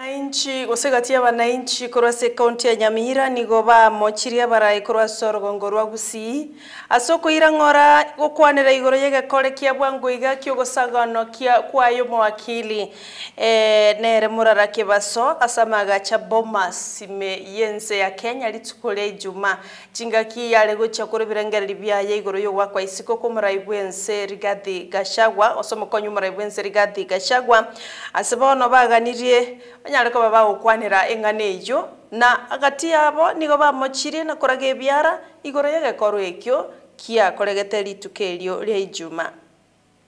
Wananchi gusegati abananchi korwa se kaunti ya Nyamira nigo bamochiri barai korwa sorugongo rwa Gusii ase okoira ng'ora gokwanera igoro ya egekore kia bwangoiga kia ogosaganokia kwayo mwakili eh, nere morara kibaso ase amagacha boma sime yense ya Kenya juma rituko ki ijuma chingaki cha kore korwa ebirengereri ya igoro ya ogwakwa isiko ko omorai bwense rigathi gashagwa ase omokonyi omorai bwense rigathi gashagwa ase bono baganirie anyare koba bagokwanera eng'ana eyo na agati yabo nigo bamochire na koraga ebiara igoro ya gekoro ekio kiakoregete rituka erio ria ijuma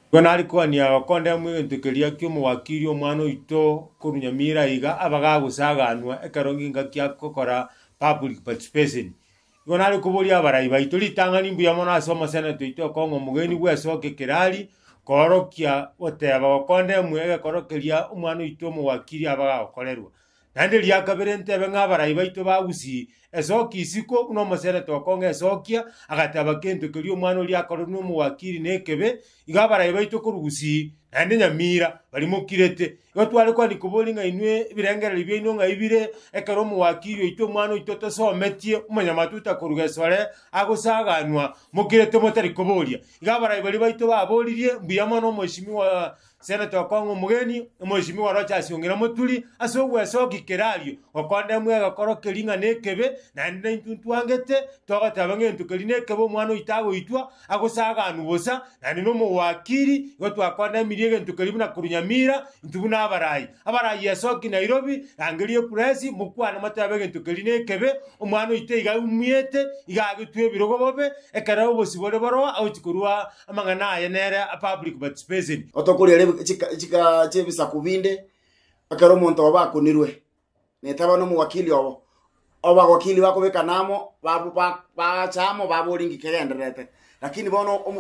igo narikwania gokondemu egento keria kia omowakiri omwana oito korunya mira iga abagagosaganwa ekero ginga kiakokora public participation igo narikoboria abarai baito ritang'ani mbuya mono ase omosenato oito okong'a omogeni bwesoke kerari korokia oteba gokonde emwe egekorokeria omwana oito aba abagagokorerwa naende ria kabere ntebe ng'a abarayi baito bagusi esoki isiko buna omoseneta okong'a esokia agateba kento keria omwana oria akorire na omowakiri na ekebe iga abarayi baito korugusi ende nyamira bari mukirete igo tware kwandika oboringa inwe ebirengereri biaino ng'a ibire ekero omowakiri irio itwe omwana oitwe tosometie omonyamatuta korugesore agosaganwa mokirete motari koboria iga abarai bari baito baboririe mbuya mwana omoshimi wa seneta okong'a omogeni omoshimiwa rochas ong'ira moturi ase obwese ogikera ario okonde mwega korwo keri ng'a na ekebe naende naintuntwangete togoteba ng'ento keri na ekebe omwana oita agoitwa agosaganu bosa naende na omowakiri igo twakonde emirie egento keri buna korunyamira intu buna abarayi abarayi esoki nairobi rangeri epresi mokwane moteba egento keri na ekebe omwana oite iga umiete iga agitwa ebirogo bobe ekero obosi bore boroa agochi korwa amang'ana aye nere public participation otokoriare chikachebisa kubinde akero omonto obo akonirwe netaba no mwakili obo obo agwakili bakobeka namo babo bachamo babo oringikegenderete lakini bono